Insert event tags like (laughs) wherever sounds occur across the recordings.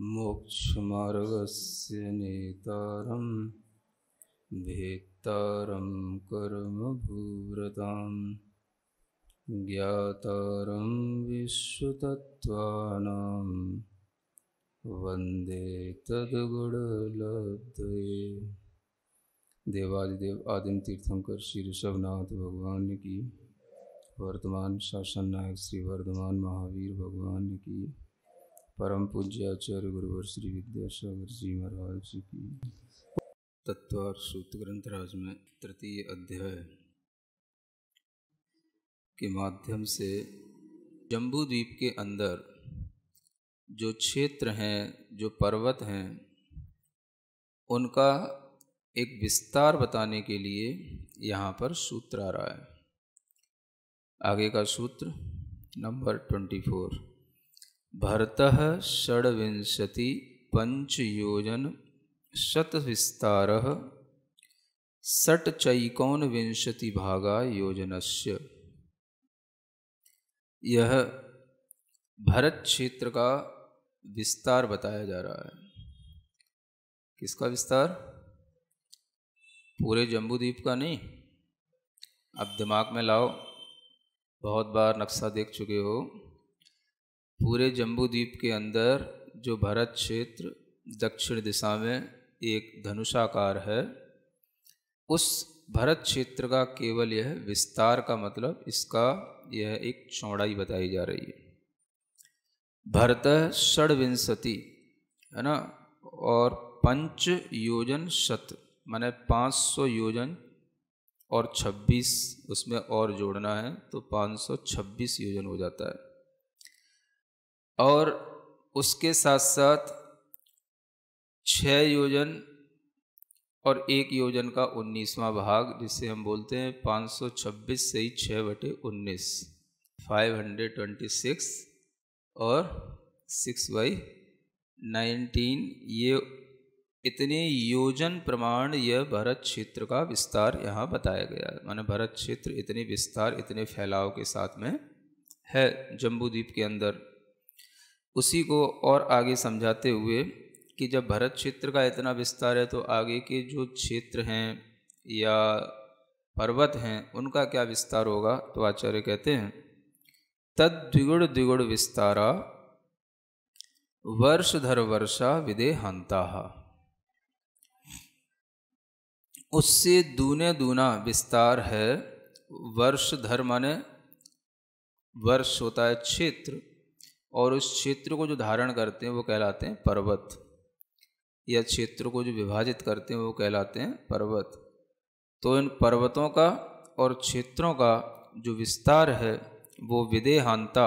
मोक्षमार्गस्य नेतारं भेत्तारं ज्ञाता ज्ञातारं विश्वतत्त्वानां वन्दे तद्गुणलब्धये देवादिदेव आदिम तीर्थंकर श्री ऋषभनाथ भगवान की वर्तमान शासन नायक श्री वर्धमान महावीर भगवान की परम पूज्य आचार्य गुरुवर श्री विद्यासागर जी महाराज जी की सूत्र ग्रंथ ग्रंथराज में तृतीय अध्याय के माध्यम से जम्बू द्वीप के अंदर जो क्षेत्र हैं जो पर्वत हैं उनका एक विस्तार बताने के लिए यहाँ पर सूत्र आ रहा है आगे का सूत्र नंबर ट्वेंटी फोर भरत षड्विंशति पंचयोजन शत विस्तार षट चैकोन विंशति भागा योजनस्य यह भरत क्षेत्र का विस्तार बताया जा रहा है किसका विस्तार पूरे जम्बूद्वीप का नहीं अब दिमाग में लाओ बहुत बार नक्शा देख चुके हो पूरे जम्बूद्वीप के अंदर जो भारत क्षेत्र दक्षिण दिशा में एक धनुषाकार है उस भारत क्षेत्र का केवल यह विस्तार का मतलब इसका यह एक चौड़ाई बताई जा रही है भरत षडविंशति है ना और पंच योजन शत माने 500 योजन और 26 उसमें और जोड़ना है तो 526 योजन हो जाता है और उसके साथ साथ छ योजन और एक योजन का उन्नीसवां भाग जिसे हम बोलते हैं 526 से ही छः बटे उन्नीस फाइव हंड्रेड ट्वेंटी सिक्स और सिक्स बाई नाइनटीन ये इतने योजन प्रमाण यह भरत क्षेत्र का विस्तार यहाँ बताया गया है माने भरत क्षेत्र इतने विस्तार इतने फैलाव के साथ में है जम्बूद्वीप के अंदर उसी को और आगे समझाते हुए कि जब भरत क्षेत्र का इतना विस्तार है तो आगे के जो क्षेत्र हैं या पर्वत हैं उनका क्या विस्तार होगा तो आचार्य कहते हैं तद द्विगुण द्विगुण विस्तारा वर्ष धर वर्षा विदेहांता उससे दूने दूना विस्तार है वर्ष धर माने वर्ष होता है क्षेत्र और उस क्षेत्र को जो धारण करते हैं वो कहलाते हैं पर्वत या क्षेत्र को जो विभाजित करते हैं वो कहलाते हैं पर्वत तो इन पर्वतों का और क्षेत्रों का जो विस्तार है वो विदेहांता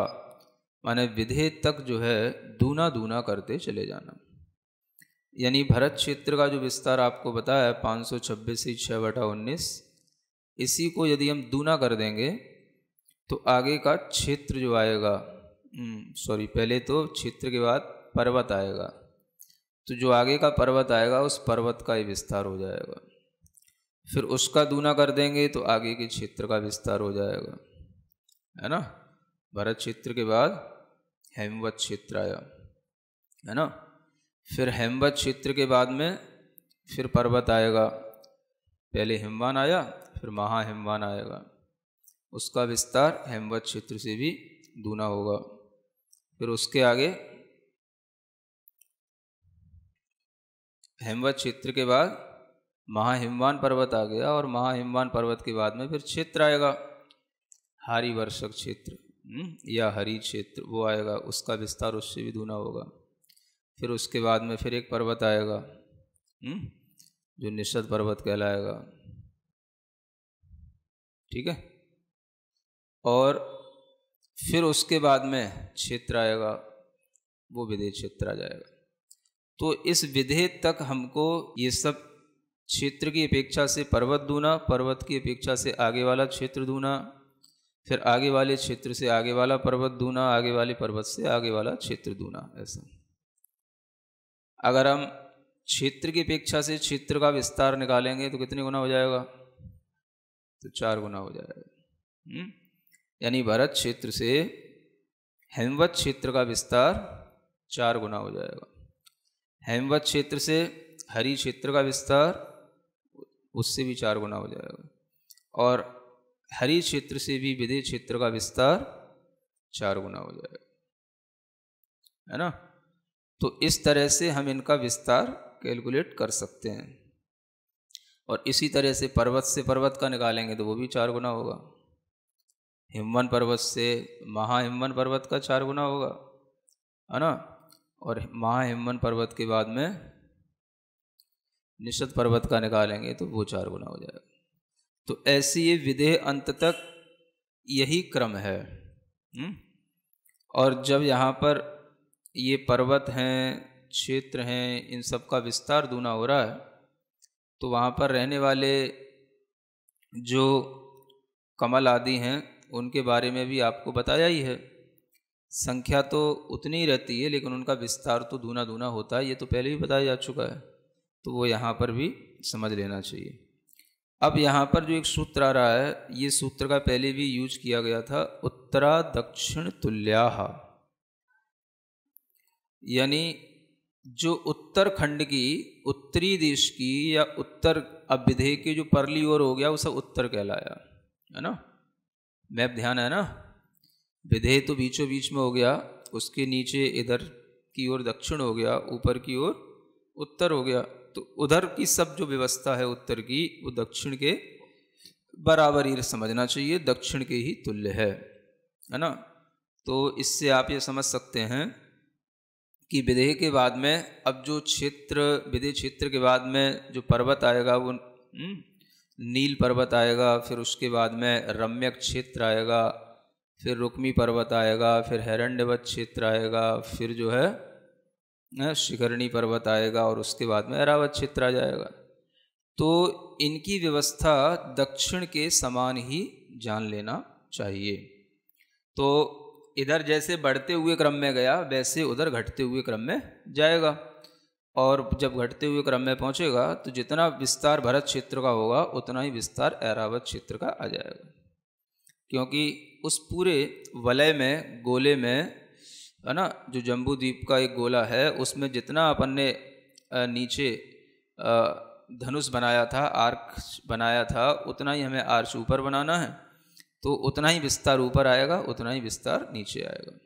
माने विधेय तक जो है दूना दूना करते चले जाना यानी भरत क्षेत्र का जो विस्तार आपको बताया पाँच सौ छब्बीस ही छः बटा उन्नीस इसी को यदि हम दूना कर देंगे तो आगे का क्षेत्र जो आएगा सॉरी हम्म। पहले तो क्षेत्र के बाद पर्वत आएगा तो जो आगे का पर्वत आएगा उस पर्वत का ही विस्तार हो जाएगा फिर उसका दूना कर देंगे तो आगे के क्षेत्र का विस्तार हो जाएगा है ना भरत क्षेत्र के बाद हेमवत क्षेत्र आया है ना फिर हेमवत क्षेत्र के बाद में फिर पर्वत आएगा पहले हिमवान आया फिर महाहिमवान आएगा उसका विस्तार हेमवत क्षेत्र से भी दूना होगा फिर उसके आगे हेमवत क्षेत्र के बाद महाहिमवान पर्वत आ गया और महाहिमवान पर्वत के बाद में फिर क्षेत्र आएगा वर्षक क्षेत्र हम्म, या हरी क्षेत्र वो आएगा उसका विस्तार उससे भी दूना होगा फिर उसके बाद में फिर एक पर्वत आएगा हम्म, जो निषद पर्वत कहलाएगा ठीक है और फिर उसके बाद में क्षेत्र आएगा वो विधेय क्षेत्र आ जाएगा तो इस विधेय तक हमको ये सब क्षेत्र की अपेक्षा से पर्वत दूना पर्वत की अपेक्षा से आगे वाला क्षेत्र दूना फिर आगे वाले क्षेत्र से आगे वाला पर्वत दूना आगे वाले पर्वत से आगे वाला क्षेत्र दूना ऐसा अगर हम क्षेत्र की अपेक्षा से क्षेत्र का विस्तार निकालेंगे तो कितने गुना हो जाएगा तो चार गुना हो जाएगा हुँ? हम्म? यानी भारत क्षेत्र से हेमवत क्षेत्र का विस्तार चार गुना हो जाएगा हेमवत क्षेत्र से हरी क्षेत्र का विस्तार उससे भी चार गुना हो जाएगा और हरी क्षेत्र से भी विधेय क्षेत्र का विस्तार चार गुना हो जाएगा है ना तो इस तरह से हम इनका विस्तार कैलकुलेट कर सकते हैं और इसी तरह से पर्वत से पर्वत का निकालेंगे तो वो भी चार गुना होगा हिमवन पर्वत से महाहिमवन पर्वत का चार गुना होगा है ना और महाहिमवन पर्वत के बाद में निषद पर्वत का निकालेंगे तो वो चार गुना हो जाएगा तो ऐसी ये विधेय अंत तक यही क्रम है हम्म? और जब यहाँ पर ये पर्वत हैं क्षेत्र हैं इन सब का विस्तार दूना हो रहा है तो वहाँ पर रहने वाले जो कमल आदि हैं उनके बारे में भी आपको बताया ही है संख्या तो उतनी ही रहती है लेकिन उनका विस्तार तो धूना धूना होता है ये तो पहले भी बताया जा चुका है तो वो यहाँ पर भी समझ लेना चाहिए अब यहाँ पर जो एक सूत्र आ रहा है ये सूत्र का पहले भी यूज किया गया था उत्तरा दक्षिण तुल्या यानी जो उत्तर खंड की उत्तरी देश की या उत्तर अभ्यधेय के जो परली ओर हो गया उसे उत्तर कहलाया है ना मैप ध्यान है ना विधेय तो बीचों बीच में हो गया उसके नीचे इधर की ओर दक्षिण हो गया ऊपर की ओर उत्तर हो गया तो उधर की सब जो व्यवस्था है उत्तर की वो दक्षिण के बराबर ही समझना चाहिए दक्षिण के ही तुल्य है है ना तो इससे आप ये समझ सकते हैं कि विधेय के बाद में अब जो क्षेत्र विधेय क्षेत्र के बाद में जो पर्वत आएगा वो हुँ? हम्म, नील पर्वत आएगा फिर उसके बाद में रम्यक क्षेत्र आएगा फिर रुक्मी पर्वत आएगा फिर हैरण्यवत क्षेत्र आएगा फिर जो है शिखरणी पर्वत आएगा और उसके बाद में अरावत क्षेत्र आ जाएगा तो इनकी व्यवस्था दक्षिण के समान ही जान लेना चाहिए तो इधर जैसे बढ़ते हुए क्रम में गया वैसे उधर घटते हुए क्रम में जाएगा और जब घटते हुए क्रम में पहुंचेगा तो जितना विस्तार भरत क्षेत्र का होगा उतना ही विस्तार ऐरावत क्षेत्र का आ जाएगा क्योंकि उस पूरे वलय में गोले में है ना जो जम्बूद्वीप का एक गोला है उसमें जितना अपन ने नीचे धनुष बनाया था आर्क बनाया था उतना ही हमें आर्च ऊपर बनाना है तो उतना ही विस्तार ऊपर आएगा उतना ही विस्तार नीचे आएगा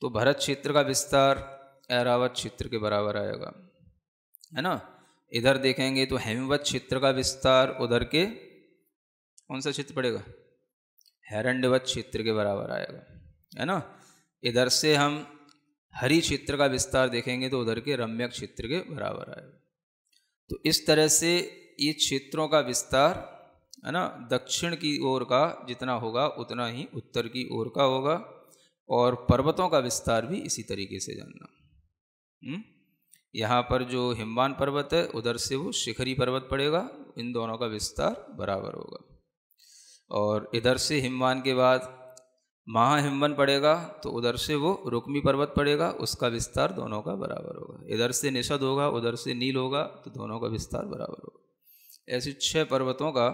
तो भरत क्षेत्र का विस्तार ऐरावत क्षेत्र के बराबर आएगा है ना इधर देखेंगे तो हेमवत क्षेत्र का विस्तार उधर के कौन सा क्षेत्र पड़ेगा हैरंडवत क्षेत्र के बराबर आएगा है ना इधर से हम हरी क्षेत्र का विस्तार देखेंगे तो उधर के रम्यक क्षेत्र के बराबर आएगा तो इस तरह से ये क्षेत्रों का विस्तार है ना दक्षिण की ओर का जितना होगा उतना ही उत्तर की ओर का होगा और पर्वतों का विस्तार भी इसी तरीके से जानना हम्म? यहाँ पर जो हिमवान पर्वत है उधर से वो शिखरी पर्वत पड़ेगा इन दोनों का विस्तार बराबर होगा और इधर से हिमवान के बाद महाहिमवन पड़ेगा तो उधर से वो रुक्मी पर्वत पड़ेगा उसका विस्तार दोनों का बराबर होगा इधर से निषद होगा उधर से नील होगा तो दोनों का विस्तार बराबर होगा ऐसे छः पर्वतों का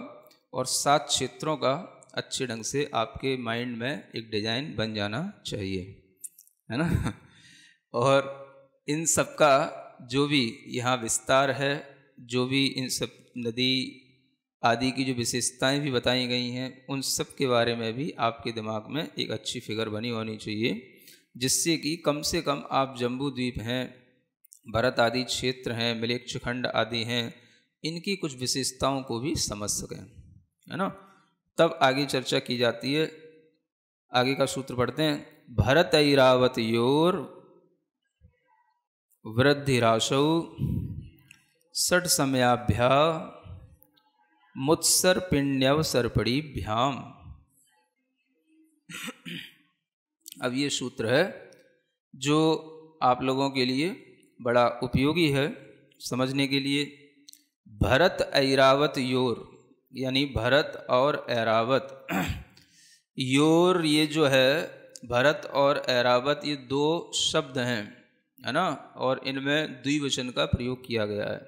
और सात क्षेत्रों का अच्छे ढंग से आपके माइंड में एक डिज़ाइन बन जाना चाहिए है ना (laughs) और इन सब का जो भी यहाँ विस्तार है जो भी इन सब नदी आदि की जो विशेषताएं भी बताई गई हैं उन सब के बारे में भी आपके दिमाग में एक अच्छी फिगर बनी होनी चाहिए जिससे कि कम से कम आप जम्बू द्वीप हैं भरत आदि क्षेत्र हैं मिलेक्षखंड आदि हैं इनकी कुछ विशेषताओं को भी समझ सकें है ना तब आगे चर्चा की जाती है आगे का सूत्र पढ़ते हैं भरत ऐरावत योर वृद्धिराशौ षट समयाभ्या मुत्सर्पिण्यवसर्पणीभ्याम अब ये सूत्र है जो आप लोगों के लिए बड़ा उपयोगी है समझने के लिए भरत ऐरावत योर यानी भरत और ऐरावत योर ये जो है भरत और ऐरावत ये दो शब्द हैं है ना और इनमें द्विवचन का प्रयोग किया गया है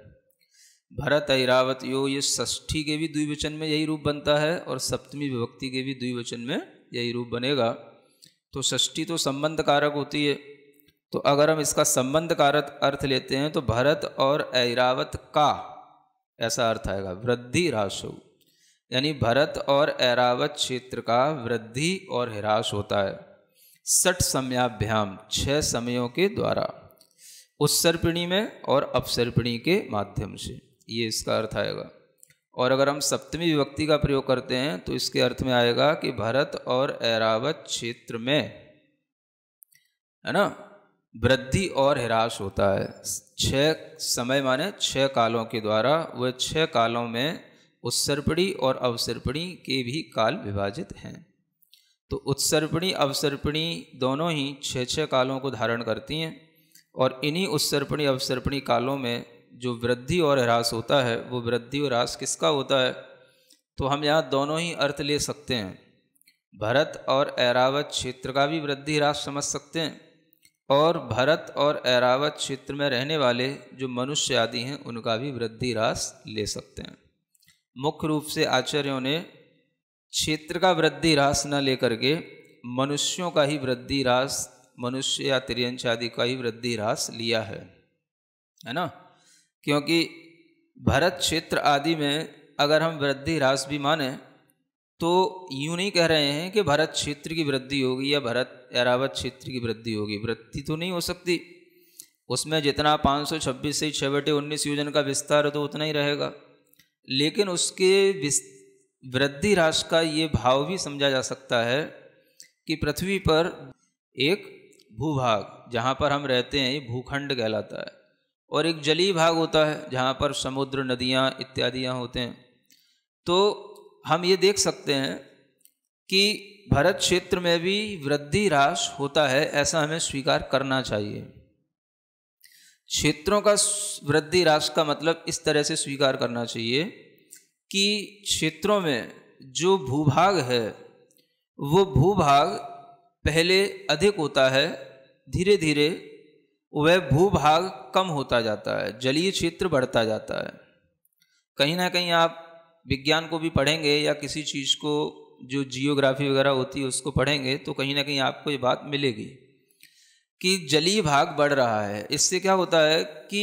भरत ऐरावत यो ये षष्ठी के भी द्विवचन में यही रूप बनता है और सप्तमी विभक्ति के भी द्विवचन में यही रूप बनेगा तो षष्ठी तो संबंध कारक होती है तो अगर हम इसका संबंध कारक अर्थ लेते हैं तो भरत और ऐरावत का ऐसा अर्थ आएगा वृद्धि ह्रास हो यानी भरत और ऐरावत क्षेत्र का वृद्धि और ह्रास होता है सठ समयाभ्याम छह समयों के द्वारा उत्सर्पिणी में और अपसर्पिणी के माध्यम से ये इसका अर्थ आएगा और अगर हम सप्तमी विभक्ति का प्रयोग करते हैं तो इसके अर्थ में आएगा कि भारत और ऐरावत क्षेत्र में है ना वृद्धि और ह्रास होता है छ समय माने छः कालों के द्वारा वह छः कालों में उत्सर्पणी और अवसर्पणी के भी काल विभाजित हैं तो उत्सर्पणी अवसर्पणी दोनों ही छः छः कालों को धारण करती हैं और इन्हीं उत्सर्पणी अवसर्पणी कालों में जो वृद्धि और ह्रास होता है वो वृद्धि और ह्रास किसका होता है तो हम यहाँ दोनों ही अर्थ ले सकते हैं भरत और ऐरावत क्षेत्र का भी वृद्धि ह्रास समझ सकते हैं और भरत और ऐरावत क्षेत्र में रहने वाले जो मनुष्य आदि हैं उनका भी वृद्धि ह्रास ले सकते हैं मुख्य रूप से आचार्यों ने क्षेत्र का वृद्धि रास न लेकर के मनुष्यों का ही वृद्धि रास मनुष्य या त्रियंश आदि का ही वृद्धि रास लिया है है ना क्योंकि भरत क्षेत्र आदि में अगर हम वृद्धि रास भी माने तो यूँ नहीं कह रहे हैं कि भरत क्षेत्र की वृद्धि होगी या भरत एरावत क्षेत्र की वृद्धि होगी वृद्धि तो नहीं हो सकती उसमें जितना 526 से छः बटे उन्नीस योजन का विस्तार है तो उतना ही रहेगा लेकिन उसके विस्तार वृद्धि राश का ये भाव भी समझा जा सकता है कि पृथ्वी पर एक भूभाग जहाँ पर हम रहते हैं ये भूखंड कहलाता है और एक जलीय भाग होता है जहाँ पर समुद्र नदियाँ इत्यादियाँ होते हैं तो हम ये देख सकते हैं कि भारत क्षेत्र में भी वृद्धि राश होता है ऐसा हमें स्वीकार करना चाहिए क्षेत्रों का वृद्धि राश का मतलब इस तरह से स्वीकार करना चाहिए कि क्षेत्रों में जो भूभाग है वो भूभाग पहले अधिक होता है धीरे धीरे वह भूभाग कम होता जाता है जलीय क्षेत्र बढ़ता जाता है कहीं ना कहीं आप विज्ञान को भी पढ़ेंगे या किसी चीज़ को जो जियोग्राफी वगैरह होती है उसको पढ़ेंगे तो कहीं ना कहीं आपको ये बात मिलेगी कि जलीय भाग बढ़ रहा है इससे क्या होता है कि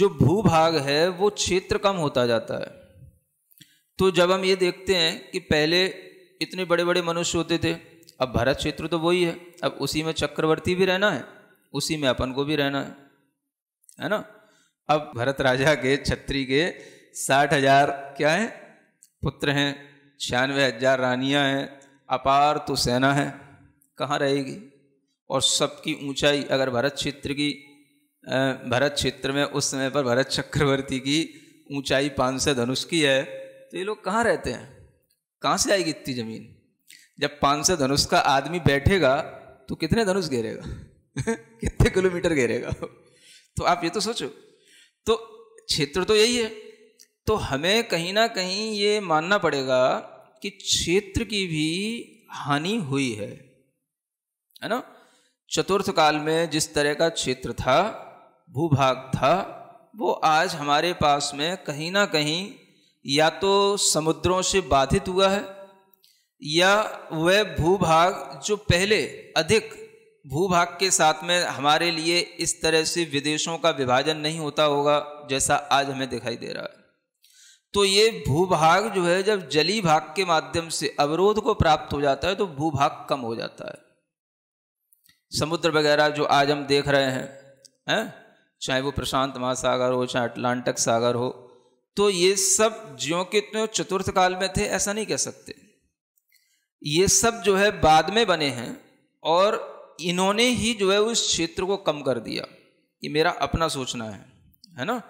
जो भूभाग है वो क्षेत्र कम होता जाता है तो जब हम ये देखते हैं कि पहले इतने बड़े बड़े मनुष्य होते थे अब भारत क्षेत्र तो वही है अब उसी में चक्रवर्ती भी रहना है उसी में अपन को भी रहना है है ना अब भरत राजा के छत्री के साठ हजार क्या है पुत्र हैं छियानवे हजार रानियां हैं अपार तो सेना है कहाँ रहेगी और सबकी ऊंचाई अगर भरत क्षेत्र की भरत क्षेत्र में उस समय पर भरत चक्रवर्ती की ऊंचाई पाँच सौ धनुष की है तो ये लोग कहाँ रहते हैं कहाँ से आएगी इतनी जमीन जब पाँच सौ धनुष का आदमी बैठेगा तो कितने धनुष घेरेगा (laughs) कितने किलोमीटर घेरेगा (laughs) तो आप ये तो सोचो तो क्षेत्र तो यही है तो हमें कहीं ना कहीं ये मानना पड़ेगा कि क्षेत्र की भी हानि हुई है है ना चतुर्थ काल में जिस तरह का क्षेत्र था भूभाग था वो आज हमारे पास में कहीं ना कहीं या तो समुद्रों से बाधित हुआ है या वह भूभाग जो पहले अधिक भूभाग के साथ में हमारे लिए इस तरह से विदेशों का विभाजन नहीं होता होगा जैसा आज हमें दिखाई दे रहा है तो ये भूभाग जो है जब जली भाग के माध्यम से अवरोध को प्राप्त हो जाता है तो भूभाग कम हो जाता है समुद्र वगैरह जो आज हम देख रहे हैं हैं चाहे वो प्रशांत महासागर हो चाहे अटलांटिक सागर हो तो ये सब ज्यो के त्यों चतुर्थ काल में थे ऐसा नहीं कह सकते ये सब जो है बाद में बने हैं और इन्होंने ही जो है उस क्षेत्र को कम कर दिया ये मेरा अपना सोचना है है ना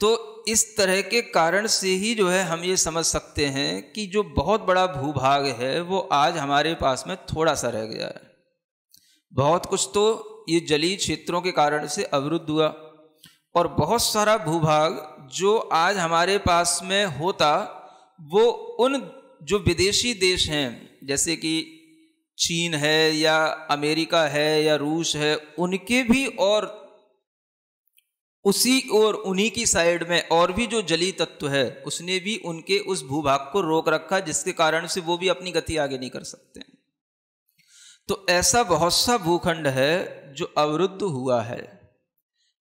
तो इस तरह के कारण से ही जो है हम ये समझ सकते हैं कि जो बहुत बड़ा भूभाग है वो आज हमारे पास में थोड़ा सा रह गया है बहुत कुछ तो ये जलीय क्षेत्रों के कारण से अवरुद्ध हुआ और बहुत सारा भूभाग जो आज हमारे पास में होता वो उन जो विदेशी देश हैं जैसे कि चीन है या अमेरिका है या रूस है उनके भी और उसी और उन्हीं की साइड में और भी जो जली तत्व है उसने भी उनके उस भूभाग को रोक रखा जिसके कारण से वो भी अपनी गति आगे नहीं कर सकते तो ऐसा बहुत सा भूखंड है जो अवरुद्ध हुआ है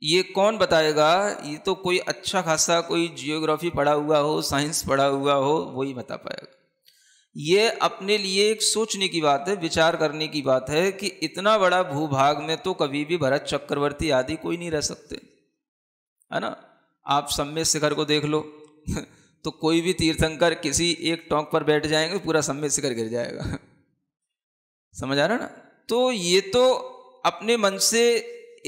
ये कौन बताएगा ये तो कोई अच्छा खासा कोई जियोग्राफी पढ़ा हुआ हो साइंस पढ़ा हुआ हो वही बता पाएगा ये अपने लिए एक सोचने की बात है विचार करने की बात है कि इतना बड़ा भूभाग में तो कभी भी भरत चक्रवर्ती आदि कोई नहीं रह सकते है ना आप सम्य शिखर को देख लो (laughs) तो कोई भी तीर्थंकर किसी एक टोंक पर बैठ जाएंगे पूरा सम्य शिखर गिर जाएगा (laughs) समझ आ रहा ना तो ये तो अपने मन से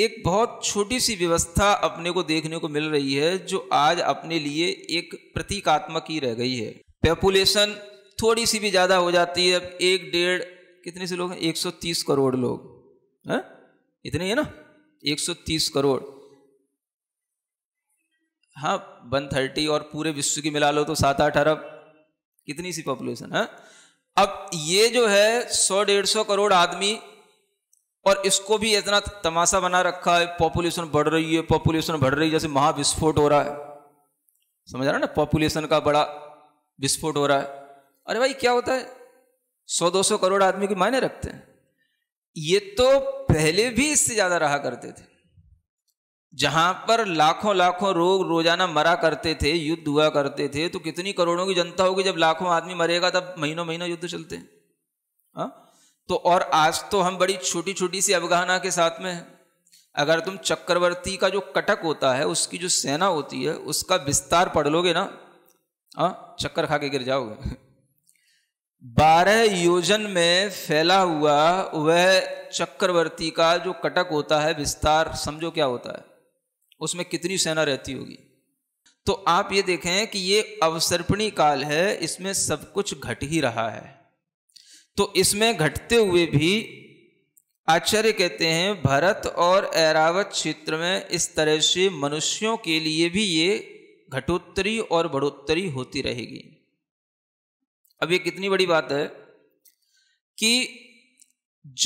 एक बहुत छोटी सी व्यवस्था अपने को देखने को मिल रही है जो आज अपने लिए एक प्रतीकात्मक ही रह गई है पॉपुलेशन थोड़ी सी भी ज़्यादा हो जाती है अब एक डेढ़ कितने से लोग हैं 130 करोड़ लोग हाँ? हैं इतने ही है ना 130 करोड़ हाँ थर्टी और पूरे विश्व की मिला लो तो सात आठ अरब कितनी सी पॉपुलेशन है हाँ? अब ये जो है सौ डेढ़ सौ करोड़ आदमी और इसको भी इतना तमाशा बना रखा है पॉपुलेशन बढ़ रही है पॉपुलेशन बढ़ रही है जैसे महाविस्फोट हो रहा है समझ रहा है ना पॉपुलेशन का बड़ा विस्फोट हो रहा है अरे भाई क्या होता है सौ दो सौ करोड़ आदमी के मायने रखते हैं ये तो पहले भी इससे ज़्यादा रहा करते थे जहां पर लाखों लाखों रोग रोजाना मरा करते थे युद्ध हुआ करते थे तो कितनी करोड़ों की जनता होगी जब लाखों आदमी मरेगा तब महीनों महीनों युद्ध चलते हैं हाँ? तो और आज तो हम बड़ी छोटी छोटी सी अवगहना के साथ में हैं अगर तुम चक्रवर्ती का जो कटक होता है उसकी जो सेना होती है उसका विस्तार पढ़ लोगे ना आ? चक्कर खा के गिर जाओगे बारह योजन में फैला हुआ वह चक्रवर्ती का जो कटक होता है विस्तार समझो क्या होता है उसमें कितनी सेना रहती होगी तो आप ये देखें कि ये अवसर्पणी काल है इसमें सब कुछ घट ही रहा है तो इसमें घटते हुए भी आचार्य कहते हैं भरत और ऐरावत क्षेत्र में इस तरह से मनुष्यों के लिए भी ये घटोत्तरी और बढ़ोत्तरी होती रहेगी अब ये कितनी बड़ी बात है कि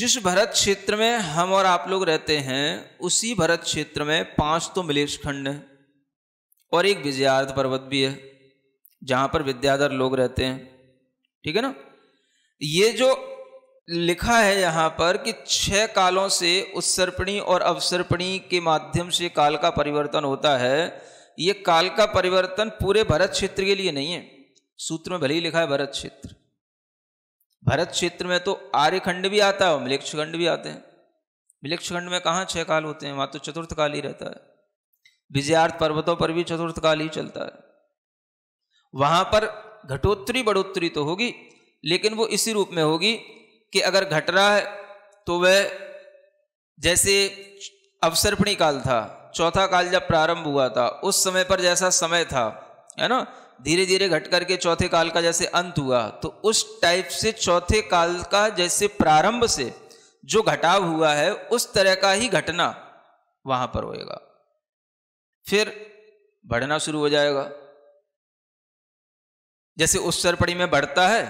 जिस भरत क्षेत्र में हम और आप लोग रहते हैं उसी भरत क्षेत्र में पांच तो मिलेश खंड है और एक विजयार्थ पर्वत भी है जहां पर विद्याधर लोग रहते हैं ठीक है ना ये जो लिखा है यहाँ पर कि छह कालों से उत्सर्पणी और अवसर्पणी के माध्यम से काल का परिवर्तन होता है ये काल का परिवर्तन पूरे भरत क्षेत्र के लिए नहीं है सूत्र में भले ही लिखा है भरत क्षेत्र भरत क्षेत्र में तो आर्यखंड भी आता है और मिलेक्षखंड भी आते हैं मिलेक्षखंड में कहाँ छह काल होते हैं वहां तो चतुर्थ काल ही रहता है विजयार्थ पर्वतों पर भी चतुर्थ काल ही चलता है वहां पर घटोत्तरी बढ़ोत्तरी तो होगी लेकिन वो इसी रूप में होगी कि अगर घट रहा है तो वह जैसे अवसर्पणी काल था चौथा काल जब प्रारंभ हुआ था उस समय पर जैसा समय था है ना धीरे धीरे घट करके चौथे काल का जैसे अंत हुआ तो उस टाइप से चौथे काल का जैसे प्रारंभ से जो घटाव हुआ है उस तरह का ही घटना वहां पर होएगा फिर बढ़ना शुरू हो जाएगा जैसे उस सरपड़ी में बढ़ता है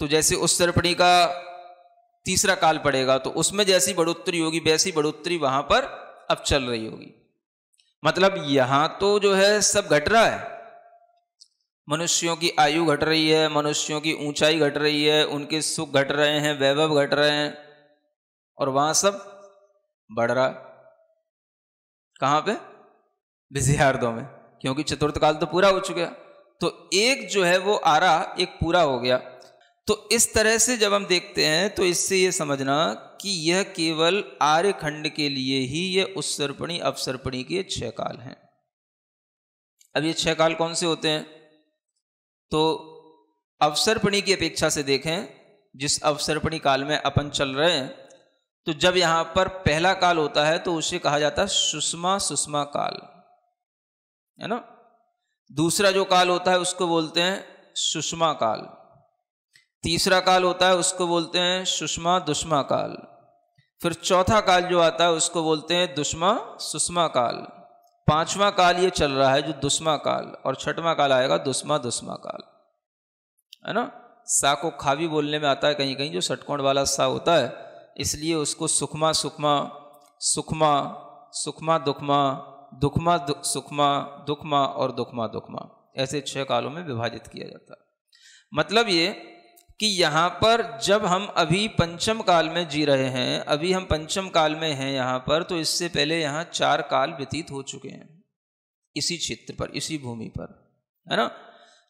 तो जैसे उत्तरपणी का तीसरा काल पड़ेगा तो उसमें जैसी बढ़ोतरी होगी वैसी बढ़ोतरी वहां पर अब चल रही होगी मतलब यहां तो जो है सब घट रहा है मनुष्यों की आयु घट रही है मनुष्यों की ऊंचाई घट रही है उनके सुख घट रहे हैं वैभव घट रहे हैं और वहां सब बढ़ रहा कहां पे विजयार्दों में क्योंकि चतुर्थ काल तो पूरा हो चुका तो एक जो है वो आरा एक पूरा हो गया तो इस तरह से जब हम देखते हैं तो इससे यह समझना कि यह केवल आर्य खंड के लिए ही यह उत्सर्पणी अवसर्पणी के छह काल हैं अब ये छह काल कौन से होते हैं तो अवसरपणी की अपेक्षा से देखें जिस अवसरपणी काल में अपन चल रहे हैं तो जब यहां पर पहला काल होता है तो उसे कहा जाता है सुषमा सुषमा काल है ना दूसरा जो काल होता है उसको बोलते हैं सुषमा काल तीसरा काल होता है उसको बोलते हैं सुषमा दुष्मा काल फिर चौथा काल जो आता है उसको बोलते हैं दुष्मा सुषमा काल पांचवा काल ये चल रहा है जो दुष्मा काल और छठवा काल आएगा दुष्मा दुष्मा काल है ना सा को खावी बोलने में आता है कहीं कहीं जो सटकोण वाला सा होता है इसलिए उसको सुखमा सुखमा सुखमा सुखमा दुखमा दुखमा सुखमा दुखमा और दुखमा दुखमा ऐसे छह कालों में विभाजित किया जाता है मतलब ये कि यहाँ पर जब हम अभी पंचम काल में जी रहे हैं अभी हम पंचम काल में हैं यहाँ पर तो इससे पहले यहाँ चार काल व्यतीत हो चुके हैं इसी क्षेत्र पर इसी भूमि पर है ना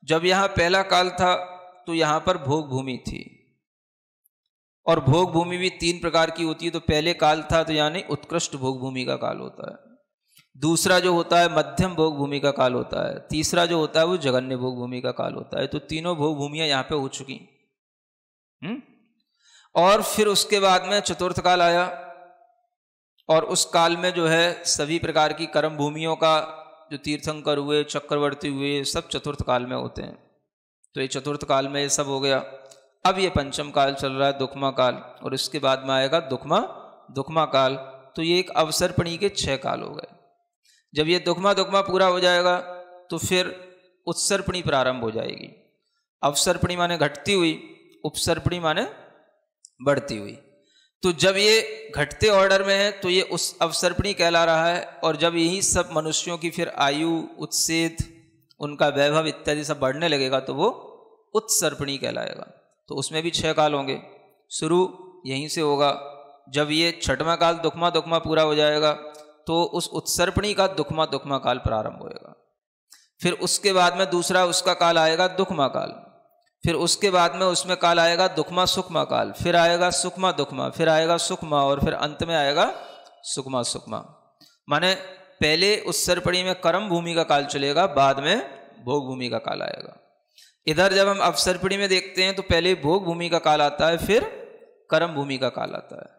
जब यहाँ पहला काल था तो यहाँ पर भोग भूमि थी और भोग भूमि भी तीन प्रकार की होती है तो पहले काल था तो यानी उत्कृष्ट भोग भूमि का काल होता है दूसरा जो होता है मध्यम भोग भूमि का काल होता है तीसरा जो होता है वो जगन्य भोग भूमि का काल होता है तो तीनों भोग भूमियाँ यहाँ पे हो चुकी हैं हम्म? और फिर उसके बाद में चतुर्थ काल आया और उस काल में जो है सभी प्रकार की कर्म भूमियों का जो तीर्थंकर हुए चक्रवर्ती हुए सब चतुर्थ काल में होते हैं तो ये चतुर्थ काल में ये सब हो गया अब ये पंचम काल चल रहा है दुखमा काल और इसके बाद में आएगा दुखमा दुखमा काल तो ये एक अवसरपणी के छः काल हो गए जब ये दुखमा दुखमा पूरा हो जाएगा तो फिर उत्सर्पणी प्रारंभ हो जाएगी अवसरपणी माने घटती हुई उपसर्पणी माने बढ़ती हुई तो जब ये घटते ऑर्डर में है तो ये उस अवसर्पणी कहला रहा है और जब यही सब मनुष्यों की फिर आयु उत्सेद उनका वैभव इत्यादि सब बढ़ने लगेगा तो वो उत्सर्पणी कहलाएगा तो उसमें भी छः काल होंगे शुरू यहीं से होगा जब ये छठवा काल दुखमा दुखमा पूरा हो जाएगा तो उस उत्सर्पणी का दुखमा दुखमा काल प्रारंभ होएगा फिर उसके बाद में दूसरा उसका काल आएगा दुखमा काल फिर उसके बाद में उसमें काल आएगा दुखमा सुखमा काल फिर आएगा सुखमा दुखमा फिर आएगा सुखमा और फिर अंत में आएगा सुखमा सुखमा माने पहले उस सरपड़ी में कर्म भूमि का काल चलेगा बाद में भोग भूमि का काल आएगा इधर जब हम अवसरपड़ी में देखते हैं तो पहले भोग भूमि का काल आता है फिर कर्म भूमि का काल आता है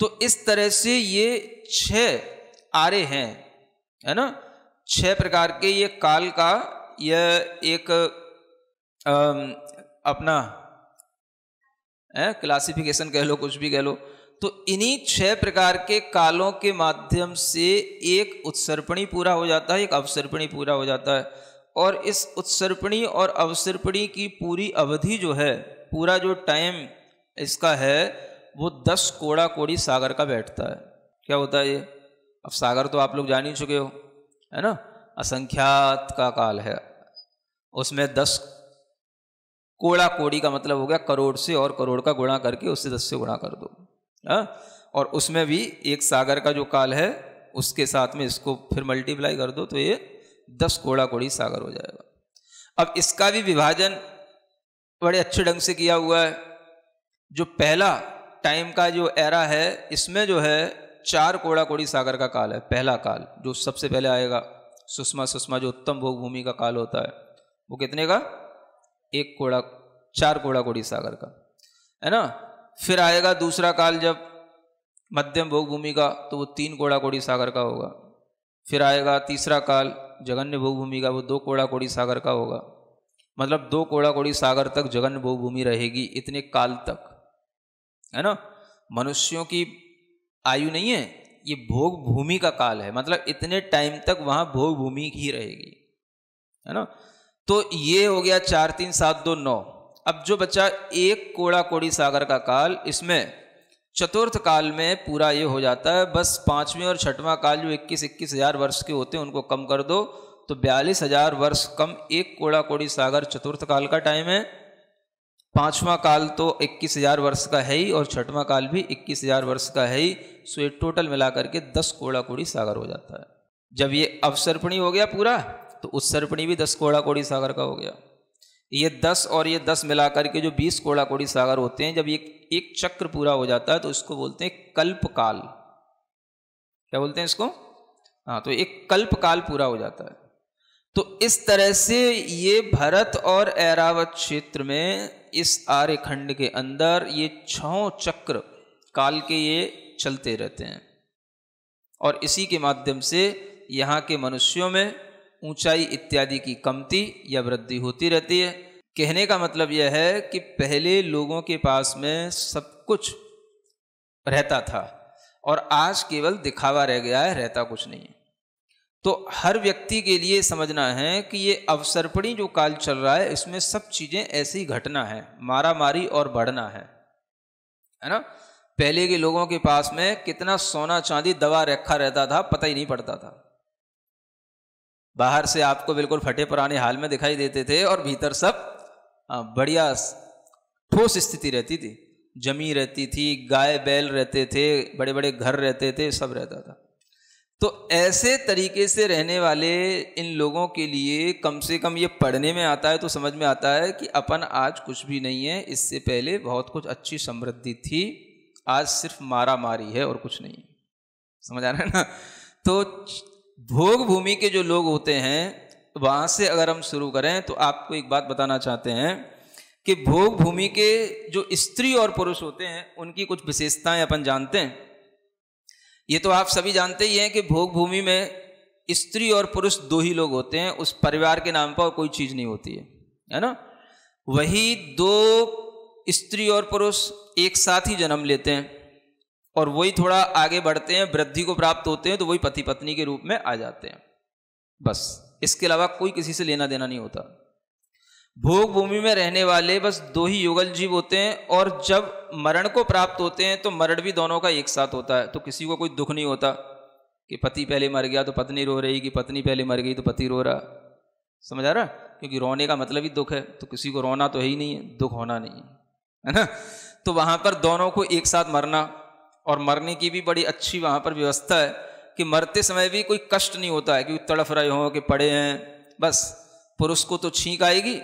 तो इस तरह से ये छ आरे हैं है ना छह प्रकार के ये काल का यह एक अपना क्लासिफिकेशन कह लो कुछ भी कह लो तो इन्हीं छह प्रकार के कालों के माध्यम से एक उत्सर्पणी पूरा हो जाता है एक अवसर्पणी पूरा हो जाता है और इस उत्सर्पणी और अवसर्पणी की पूरी अवधि जो है पूरा जो टाइम इसका है वो दस कोड़ा कोड़ी सागर का बैठता है क्या होता है ये अब सागर तो आप लोग जान ही चुके हो है ना असंख्यात का काल है उसमें दस कोड़ा कोड़ी का मतलब हो गया करोड़ से और करोड़ का गुणा करके उससे दस से गुणा कर दो आ? हाँ? और उसमें भी एक सागर का जो काल है उसके साथ में इसको फिर मल्टीप्लाई कर दो तो ये दस कोड़ा कोड़ी सागर हो जाएगा अब इसका भी विभाजन बड़े अच्छे ढंग से किया हुआ है जो पहला टाइम का जो एरा है इसमें जो है चार कोड़ा कोड़ी सागर का काल है पहला काल जो सबसे पहले आएगा सुषमा सुषमा जो उत्तम भोग भूमि का काल होता है वो कितने का एक कोड़ा चार कोड़ा कोड़ी सागर का है ना फिर आएगा दूसरा काल जब मध्यम भोग भूमि का तो वो तीन कोड़ा कोड़ी सागर का होगा फिर आएगा तीसरा काल जगन्य भोग भूमि का वो दो कोड़ा कोड़ी सागर का होगा मतलब दो कोड़ा कोड़ी सागर तक जगन्य भोग भूमि रहेगी इतने काल तक है ना मनुष्यों की आयु नहीं है ये भोग भूमि का काल है मतलब इतने टाइम तक वहाँ भोग भूमि ही रहेगी है ना तो ये हो गया चार तीन सात दो नौ अब जो बचा एक कोड़ा कोड़ी सागर का काल इसमें चतुर्थ काल में पूरा ये हो जाता है बस पांचवें और छठवां काल जो इक्कीस इक्कीस हजार वर्ष के होते हैं उनको कम कर दो तो बयालीस हजार वर्ष कम एक कोड़ा कोड़ी सागर चतुर्थ काल का टाइम है पांचवा काल तो इक्कीस हजार वर्ष का है ही और छठवां काल भी इक्कीस हजार वर्ष का है ही सो ये टोटल मिला करके दस कोड़ा कोड़ी सागर हो जाता है जब ये अवसर्पणी हो गया पूरा तो उत्सर्पणी भी दस कोड़ा कोड़ी सागर का हो गया ये दस और ये दस मिलाकर के जो बीस कोड़ा कोड़ी सागर होते हैं जब ये एक चक्र पूरा हो जाता है तो इसको बोलते हैं कल्प काल क्या बोलते हैं इसको हाँ तो एक कल्प काल पूरा हो जाता है तो इस तरह से ये भरत और ऐरावत क्षेत्र में इस आर्यखंड के अंदर ये छो चक्र काल के ये चलते रहते हैं और इसी के माध्यम से यहाँ के मनुष्यों में ऊंचाई इत्यादि की कमती या वृद्धि होती रहती है कहने का मतलब यह है कि पहले लोगों के पास में सब कुछ रहता था और आज केवल दिखावा रह गया है रहता कुछ नहीं है तो हर व्यक्ति के लिए समझना है कि ये अवसरपणी जो काल चल रहा है इसमें सब चीज़ें ऐसी घटना है मारा मारी और बढ़ना है है ना पहले के लोगों के पास में कितना सोना चांदी दवा रखा रहता था पता ही नहीं पड़ता था बाहर से आपको बिल्कुल फटे पुराने हाल में दिखाई देते थे और भीतर सब बढ़िया ठोस स्थिति रहती थी जमी रहती थी गाय बैल रहते थे बड़े बड़े घर रहते थे सब रहता था तो ऐसे तरीके से रहने वाले इन लोगों के लिए कम से कम ये पढ़ने में आता है तो समझ में आता है कि अपन आज कुछ भी नहीं है इससे पहले बहुत कुछ अच्छी समृद्धि थी आज सिर्फ मारा मारी है और कुछ नहीं समझ आ रहा है ना तो भोग भूमि के जो लोग होते हैं वहां से अगर हम शुरू करें तो आपको एक बात बताना चाहते हैं कि भोग भूमि के जो स्त्री और पुरुष होते हैं उनकी कुछ विशेषताएं अपन जानते हैं ये तो आप सभी जानते ही हैं कि भोग भूमि में स्त्री और पुरुष दो ही लोग होते हैं उस परिवार के नाम पर कोई चीज़ नहीं होती है है ना वही दो स्त्री और पुरुष एक साथ ही जन्म लेते हैं और वही थोड़ा आगे बढ़ते हैं वृद्धि को प्राप्त होते हैं तो वही पति पत्नी के रूप में आ जाते हैं बस इसके अलावा कोई किसी से लेना देना नहीं होता भोग भूमि में रहने वाले बस दो ही युगल जीव होते हैं और जब मरण को प्राप्त होते हैं तो मरण भी दोनों का एक साथ होता है तो किसी को कोई दुख नहीं होता कि पति पहले मर गया तो पत्नी रो रही कि पत्नी पहले मर गई तो पति रो रहा समझ आ रहा क्योंकि रोने का मतलब ही दुख है तो किसी को रोना तो है ही नहीं है दुख होना नहीं है है ना तो वहाँ पर दोनों को एक साथ मरना और मरने की भी बड़ी अच्छी वहाँ पर व्यवस्था है कि मरते समय भी कोई कष्ट नहीं होता है कि तड़फ रहे हों कि पड़े हैं बस पुरुष को तो छींक आएगी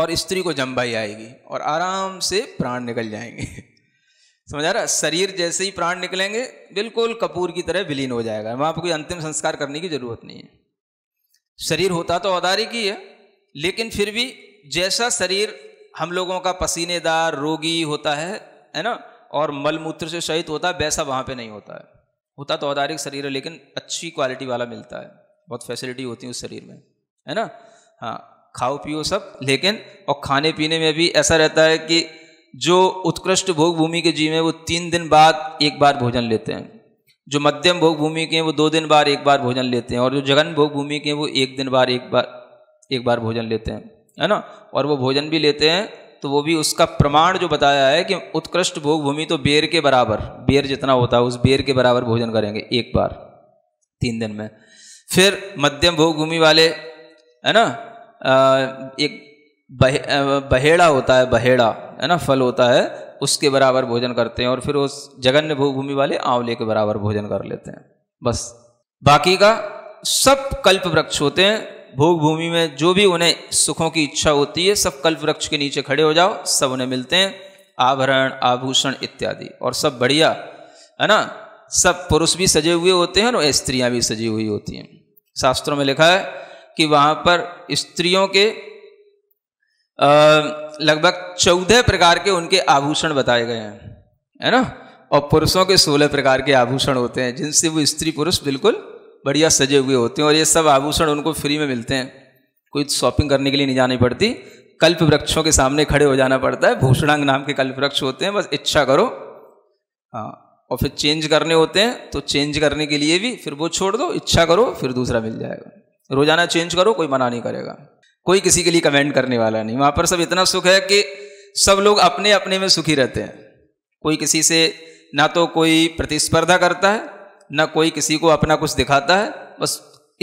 और स्त्री को जम्बाई आएगी और आराम से प्राण निकल जाएंगे (laughs) समझ आ रहा शरीर जैसे ही प्राण निकलेंगे बिल्कुल कपूर की तरह विलीन हो जाएगा वहाँ पर कोई अंतिम संस्कार करने की ज़रूरत नहीं है शरीर होता तो औदारी की है लेकिन फिर भी जैसा शरीर हम लोगों का पसीनेदार रोगी होता है है ना और मल मूत्र से शहित होता है वैसा वहाँ पे नहीं होता है होता तो औदारिक शरीर है लेकिन अच्छी क्वालिटी वाला मिलता है बहुत फैसिलिटी होती है उस शरीर में है ना हाँ खाओ पियो सब लेकिन और खाने पीने में भी ऐसा रहता है कि जो उत्कृष्ट भोग भूमि के जीव हैं वो तीन दिन बाद एक बार भोजन लेते हैं जो मध्यम भोग भूमि के हैं वो दो दिन बार एक बार भोजन लेते हैं और जो जगन भोग भूमि के हैं वो एक दिन बार एक बार एक बार भोजन लेते हैं है ना और वो भोजन भी लेते हैं तो वो भी उसका प्रमाण जो बताया है कि उत्कृष्ट भोग भूमि तो बेर के बराबर बेर जितना होता है उस बेर के बराबर भोजन करेंगे एक बार तीन दिन में फिर मध्यम भोग भूमि वाले है ना एक बहे, बहेड़ा होता है बहेड़ा है ना फल होता है उसके बराबर भोजन करते हैं और फिर उस जगन्य भोग भूमि वाले आंवले के बराबर भोजन कर लेते हैं बस बाकी का सब कल्प वृक्ष होते हैं भोग भूमि में जो भी उन्हें सुखों की इच्छा होती है सब कल्प वृक्ष के नीचे खड़े हो जाओ सब उन्हें मिलते हैं आभरण आभूषण इत्यादि और सब बढ़िया है ना सब पुरुष भी सजे हुए होते हैं और स्त्रियां भी सजी हुई होती हैं शास्त्रों में लिखा है कि वहां पर स्त्रियों के लगभग चौदह प्रकार के उनके आभूषण बताए गए हैं है ना और पुरुषों के सोलह प्रकार के आभूषण होते हैं जिनसे वो स्त्री पुरुष बिल्कुल बढ़िया सजे हुए होते हैं और ये सब आभूषण उनको फ्री में मिलते हैं कोई शॉपिंग करने के लिए नहीं जानी पड़ती कल्प वृक्षों के सामने खड़े हो जाना पड़ता है भूषणांग नाम के कल्प वृक्ष होते हैं बस इच्छा करो हाँ और फिर चेंज करने होते हैं तो चेंज करने के लिए भी फिर वो छोड़ दो इच्छा करो फिर दूसरा मिल जाएगा रोजाना चेंज करो कोई मना नहीं करेगा कोई किसी के लिए कमेंट करने वाला नहीं वहाँ पर सब इतना सुख है कि सब लोग अपने अपने में सुखी रहते हैं कोई किसी से ना तो कोई प्रतिस्पर्धा करता है न कोई किसी को अपना कुछ दिखाता है बस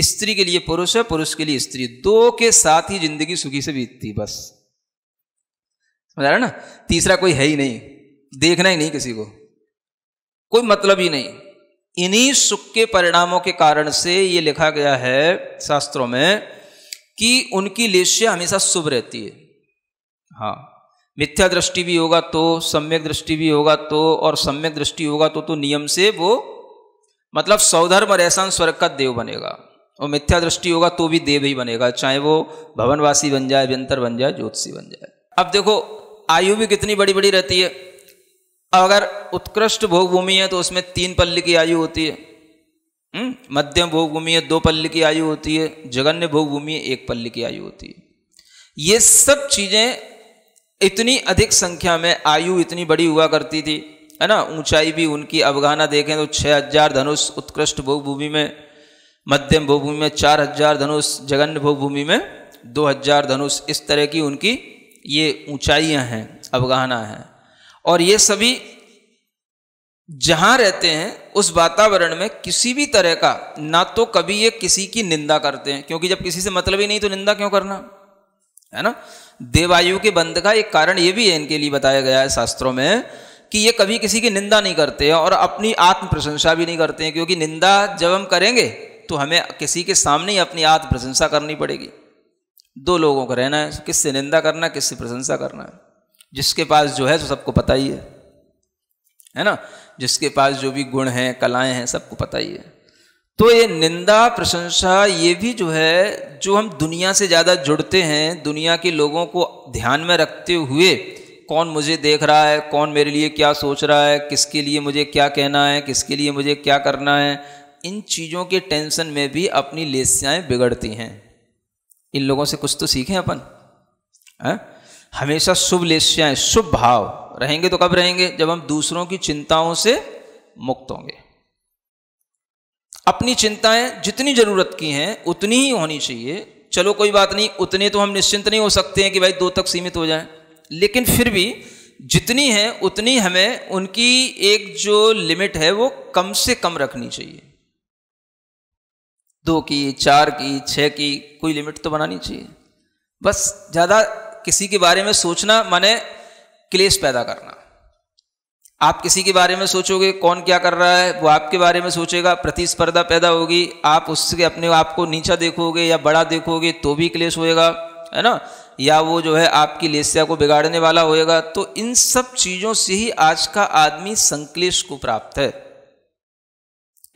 स्त्री के लिए पुरुष है पुरुष के लिए स्त्री दो के साथ ही जिंदगी सुखी से बीतती बस समझ रहा है ना तीसरा कोई है ही नहीं देखना ही नहीं किसी को कोई मतलब ही नहीं इन्हीं सुख के परिणामों के कारण से ये लिखा गया है शास्त्रों में कि उनकी लेश्या हमेशा शुभ रहती है हाँ मिथ्या दृष्टि भी होगा तो सम्यक दृष्टि भी होगा तो और सम्यक दृष्टि होगा तो तो नियम से वो मतलब सौधर्म और एहसान स्वर्ग का देव बनेगा और मिथ्या दृष्टि होगा तो भी देव ही बनेगा चाहे वो भवनवासी बन जाए व्यंतर बन जाए ज्योतिषी बन जाए अब देखो आयु भी कितनी बड़ी बड़ी रहती है अगर उत्कृष्ट भोग भूमि है तो उसमें तीन पल्ली की आयु होती है हम्म, मध्यम भोग भूमि है दो पल्ली की आयु होती है जगन्य भोग भूमि है एक पल्ली की आयु होती है ये सब चीजें इतनी अधिक संख्या में आयु इतनी बड़ी हुआ करती थी है ना ऊंचाई भी उनकी अवगाना देखें तो छः हजार धनुष उत्कृष्ट भूभूमि में मध्यम भूभूमि में चार हजार धनुष जगन्य भूभूमि में दो हजार धनुष इस तरह की उनकी ये ऊंचाइयां हैं अवगाहना है और ये सभी जहाँ रहते हैं उस वातावरण में किसी भी तरह का ना तो कभी ये किसी की निंदा करते हैं क्योंकि जब किसी से मतलब ही नहीं तो निंदा क्यों करना है ना देवायु के बंद का एक कारण ये भी है इनके लिए बताया गया है शास्त्रों में कि ये कभी किसी की निंदा नहीं करते हैं और अपनी आत्म प्रशंसा भी नहीं करते हैं क्योंकि निंदा जब हम करेंगे तो हमें किसी के सामने ही अपनी आत्म प्रशंसा करनी पड़ेगी दो लोगों का रहना है किससे निंदा करना किससे प्रशंसा करना है जिसके पास जो है तो सबको पता ही है है ना जिसके पास जो भी गुण हैं कलाएं हैं सबको पता ही है तो ये निंदा प्रशंसा ये भी जो है जो हम दुनिया से ज़्यादा जुड़ते हैं दुनिया के लोगों को ध्यान में रखते हुए कौन मुझे देख रहा है कौन मेरे लिए क्या सोच रहा है किसके लिए मुझे क्या कहना है किसके लिए मुझे क्या करना है इन चीज़ों के टेंशन में भी अपनी लेस्याएँ बिगड़ती हैं इन लोगों से कुछ तो सीखें अपन है हमेशा शुभ लेस्याएँ शुभ भाव रहेंगे तो कब रहेंगे जब हम दूसरों की चिंताओं से मुक्त होंगे अपनी चिंताएं जितनी ज़रूरत की हैं उतनी ही होनी चाहिए चलो कोई बात नहीं उतने तो हम निश्चिंत नहीं हो सकते हैं कि भाई दो तक सीमित हो जाए लेकिन फिर भी जितनी है उतनी हमें उनकी एक जो लिमिट है वो कम से कम रखनी चाहिए दो की चार की छः की कोई लिमिट तो बनानी चाहिए बस ज़्यादा किसी के बारे में सोचना माने क्लेश पैदा करना आप किसी के बारे में सोचोगे कौन क्या कर रहा है वो आपके बारे में सोचेगा प्रतिस्पर्धा पैदा होगी आप उससे अपने आप को नीचा देखोगे या बड़ा देखोगे तो भी क्लेश होएगा है ना या वो जो है आपकी लेस्या को बिगाड़ने वाला होएगा तो इन सब चीज़ों से ही आज का आदमी संकलेश को प्राप्त है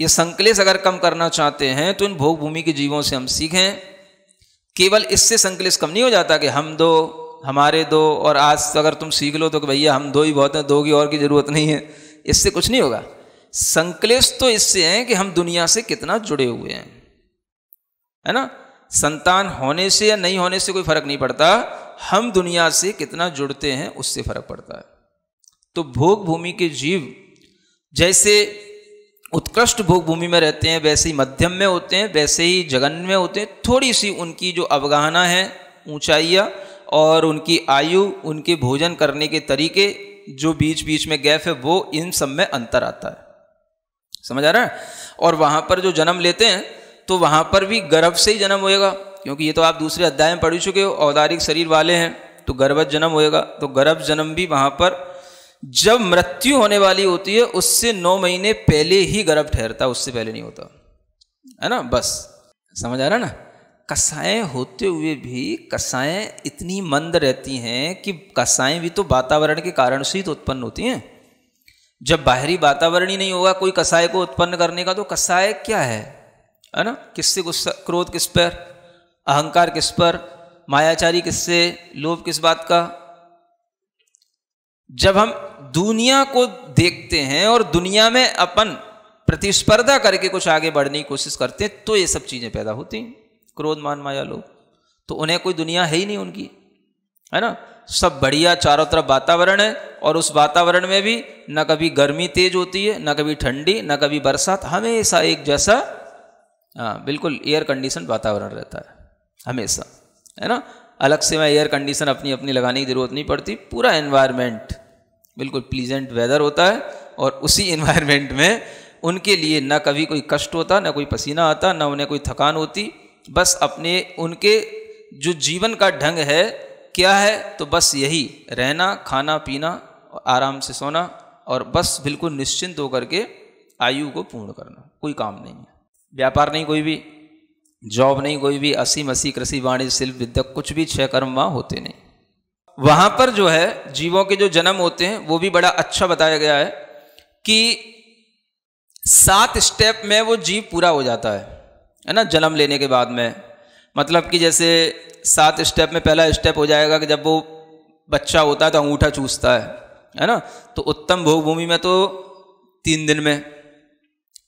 ये संकलेश अगर कम करना चाहते हैं तो इन भोग भूमि के जीवों से हम सीखें केवल इससे संकलेश कम नहीं हो जाता कि हम दो हमारे दो और आज तो अगर तुम सीख लो तो भैया हम दो ही बहुत हैं दो की और की ज़रूरत नहीं है इससे कुछ नहीं होगा संकलेश तो इससे है कि हम दुनिया से कितना जुड़े हुए हैं है ना संतान होने से या नहीं होने से कोई फर्क नहीं पड़ता हम दुनिया से कितना जुड़ते हैं उससे फर्क पड़ता है तो भोग भूमि के जीव जैसे उत्कृष्ट भोग भूमि में रहते हैं वैसे ही मध्यम में होते हैं वैसे ही जगन में होते हैं थोड़ी सी उनकी जो अवगाहना है ऊंचाइयाँ और उनकी आयु उनके भोजन करने के तरीके जो बीच बीच में गैप है वो इन सब में अंतर आता है समझ आ रहा है और वहाँ पर जो जन्म लेते हैं तो वहाँ पर भी गर्भ से ही जन्म होएगा क्योंकि ये तो आप दूसरे अध्याय में पढ़ चुके हो औदारिक शरीर वाले हैं तो गर्भत जन्म होएगा तो गर्भ जन्म भी वहाँ पर जब मृत्यु होने वाली होती है उससे नौ महीने पहले ही गर्भ ठहरता उससे पहले नहीं होता है ना बस समझ आ रहा ना कसाएं होते हुए भी कसाएँ इतनी मंद रहती हैं कि कसाएँ भी तो वातावरण के कारण से ही तो उत्पन्न होती हैं जब बाहरी वातावरण ही नहीं होगा कोई कसाए को उत्पन्न करने का तो कसाय क्या है है ना किससे गुस्सा क्रोध किस पर अहंकार किस पर मायाचारी किससे लोभ किस बात का जब हम दुनिया को देखते हैं और दुनिया में अपन प्रतिस्पर्धा करके कुछ आगे बढ़ने की कोशिश करते हैं तो ये सब चीज़ें पैदा होती हैं क्रोध मान माया लोग तो उन्हें कोई दुनिया है ही नहीं उनकी है ना सब बढ़िया चारों तरफ वातावरण है और उस वातावरण में भी न कभी गर्मी तेज होती है न कभी ठंडी न कभी बरसात हमेशा एक जैसा हाँ बिल्कुल एयर कंडीशन वातावरण रहता है हमेशा है ना अलग से मैं एयर कंडीशन अपनी अपनी लगाने की ज़रूरत नहीं पड़ती पूरा एनवायरनमेंट बिल्कुल प्लीजेंट वेदर होता है और उसी एनवायरनमेंट में उनके लिए ना कभी कोई कष्ट होता ना कोई पसीना आता ना उन्हें कोई थकान होती बस अपने उनके जो जीवन का ढंग है क्या है तो बस यही रहना खाना पीना आराम से सोना और बस बिल्कुल निश्चिंत होकर के आयु को पूर्ण करना कोई काम नहीं है व्यापार नहीं कोई भी जॉब नहीं कोई भी असीम असी कृषि वाणिज्य शिल्प विद्यक कुछ भी छह कर्म वहाँ होते नहीं वहाँ पर जो है जीवों के जो जन्म होते हैं वो भी बड़ा अच्छा बताया गया है कि सात स्टेप में वो जीव पूरा हो जाता है है ना जन्म लेने के बाद में मतलब कि जैसे सात स्टेप में पहला स्टेप हो जाएगा कि जब वो बच्चा होता है तो अंगूठा चूसता है है ना तो उत्तम भोग भूमि में तो तीन दिन में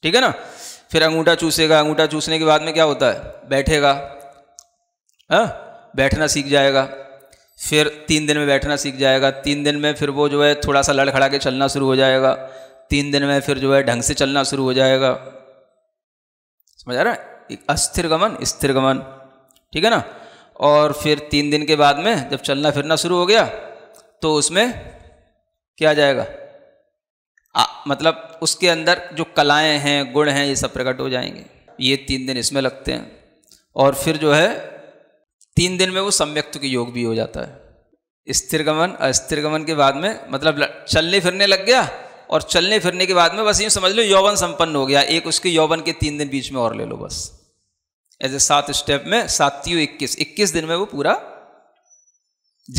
ठीक है ना फिर अंगूठा चूसेगा अंगूठा चूसने के बाद में क्या होता है बैठेगा हाँ बैठना सीख जाएगा फिर तीन दिन में बैठना सीख जाएगा तीन दिन में फिर वो जो है थोड़ा सा लड़खड़ा के चलना शुरू हो जाएगा तीन दिन में फिर जो है ढंग से चलना शुरू हो जाएगा समझ आ रहा है एक अस्थिर गमन स्थिर गमन ठीक है ना और फिर तीन दिन के बाद में जब चलना फिरना शुरू हो गया तो उसमें क्या जाएगा मतलब उसके अंदर जो कलाएं हैं गुण हैं ये सब प्रकट हो जाएंगे ये तीन दिन इसमें लगते हैं और फिर जो है तीन दिन में वो सम्यक्त तो के योग भी हो जाता है स्थिर गमन अस्थिर गमन के बाद में मतलब चलने फिरने लग गया और चलने फिरने के बाद में बस यूँ समझ लो यौवन संपन्न हो गया एक उसके यौवन के तीन दिन बीच में और ले लो बस ऐसे सात स्टेप में सातियों इक्कीस इक्कीस दिन में वो पूरा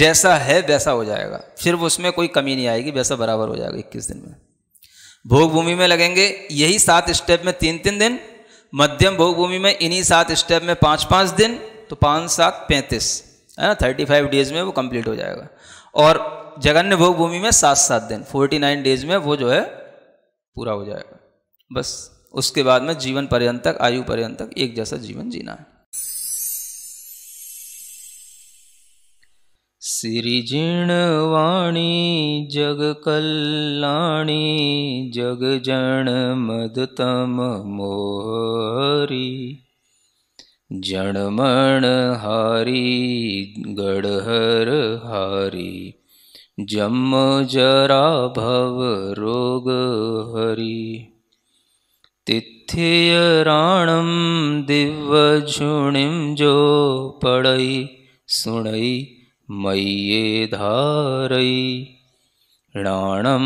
जैसा है वैसा हो जाएगा फिर उसमें कोई कमी नहीं आएगी वैसा बराबर हो जाएगा इक्कीस दिन में भोग भूमि में लगेंगे यही सात स्टेप में तीन तीन दिन मध्यम भोग भूमि में इन्हीं सात स्टेप में पाँच पाँच दिन तो पाँच सात पैंतीस है ना थर्टी फाइव डेज में वो कंप्लीट हो जाएगा और जगन्य भोग भूमि में सात सात दिन फोर्टी नाइन डेज में वो जो है पूरा हो जाएगा बस उसके बाद में जीवन पर्यंत तक आयु पर्यंत तक एक जैसा जीवन जीना है सिजवाणी जगकल्याणि जग जन हारी जनहारि हारी जम जराभवरोगहरियराणं दिवझुणिं जो पढै सुणै मये धारयि णाणं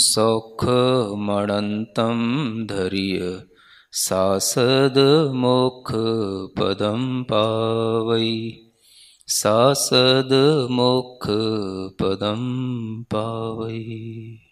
सौखमणन्तं धरिय सासदमोखपदं पावै सासदमोखपदं पावै